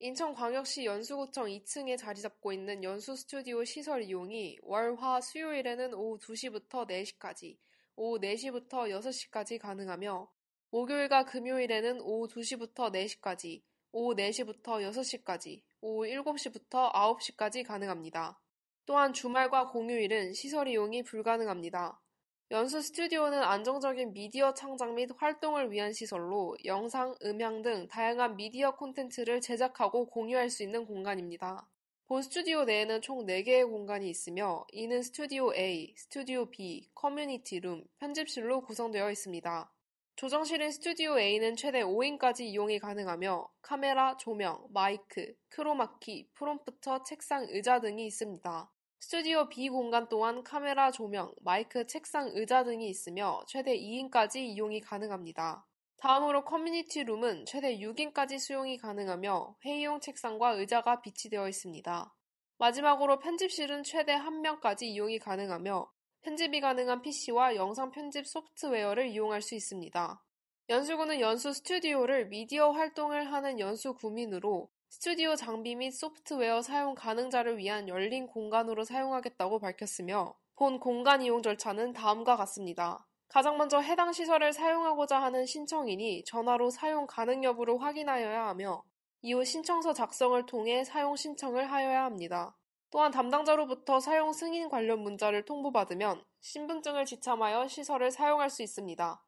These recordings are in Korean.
인천광역시 연수구청 2층에 자리잡고 있는 연수스튜디오 시설 이용이 월, 화, 수요일에는 오후 2시부터4시까지 오후 4시부터6 시까지 가능하며 목요일과 금요일에는 오후 2시부터4시까지 오후 4시부터6 시까지 오후 7 시부터 9 시까지 가능합니다. 또한 주말과 공휴일은 시설 이용이 불가능합니다. 연수 스튜디오는 안정적인 미디어 창작 및 활동을 위한 시설로 영상, 음향 등 다양한 미디어 콘텐츠를 제작하고 공유할 수 있는 공간입니다. 본 스튜디오 내에는 총 4개의 공간이 있으며 이는 스튜디오 A, 스튜디오 B, 커뮤니티 룸, 편집실로 구성되어 있습니다. 조정실인 스튜디오 A는 최대 5인까지 이용이 가능하며 카메라, 조명, 마이크, 크로마키, 프롬프터, 책상, 의자 등이 있습니다. 스튜디오 B 공간 또한 카메라, 조명, 마이크, 책상, 의자 등이 있으며 최대 2인까지 이용이 가능합니다. 다음으로 커뮤니티 룸은 최대 6인까지 수용이 가능하며 회의용 책상과 의자가 비치되어 있습니다. 마지막으로 편집실은 최대 1명까지 이용이 가능하며 편집이 가능한 PC와 영상 편집 소프트웨어를 이용할 수 있습니다. 연수구는 연수 스튜디오를 미디어 활동을 하는 연수 구민으로 스튜디오 장비 및 소프트웨어 사용 가능자를 위한 열린 공간으로 사용하겠다고 밝혔으며 본 공간 이용 절차는 다음과 같습니다. 가장 먼저 해당 시설을 사용하고자 하는 신청인이 전화로 사용 가능 여부를 확인하여야 하며 이후 신청서 작성을 통해 사용 신청을 하여야 합니다. 또한 담당자로부터 사용 승인 관련 문자를 통보받으면 신분증을 지참하여 시설을 사용할 수 있습니다.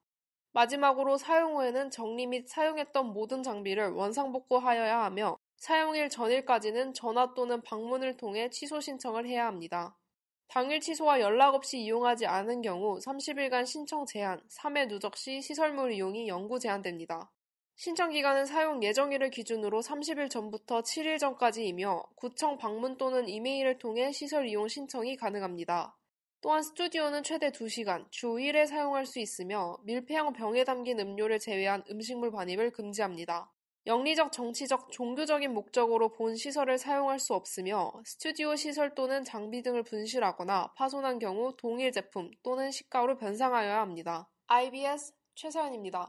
마지막으로 사용 후에는 정리 및 사용했던 모든 장비를 원상복구하여야 하며 사용일 전일까지는 전화 또는 방문을 통해 취소 신청을 해야 합니다. 당일 취소와 연락 없이 이용하지 않은 경우 30일간 신청 제한, 3회 누적 시 시설물 이용이 영구 제한됩니다. 신청 기간은 사용 예정일을 기준으로 30일 전부터 7일 전까지이며 구청 방문 또는 이메일을 통해 시설 이용 신청이 가능합니다. 또한 스튜디오는 최대 2시간, 주 1회 사용할 수 있으며 밀폐형 병에 담긴 음료를 제외한 음식물 반입을 금지합니다. 영리적, 정치적, 종교적인 목적으로 본 시설을 사용할 수 없으며 스튜디오 시설 또는 장비 등을 분실하거나 파손한 경우 동일 제품 또는 시가로 변상하여야 합니다. IBS 최서연입니다.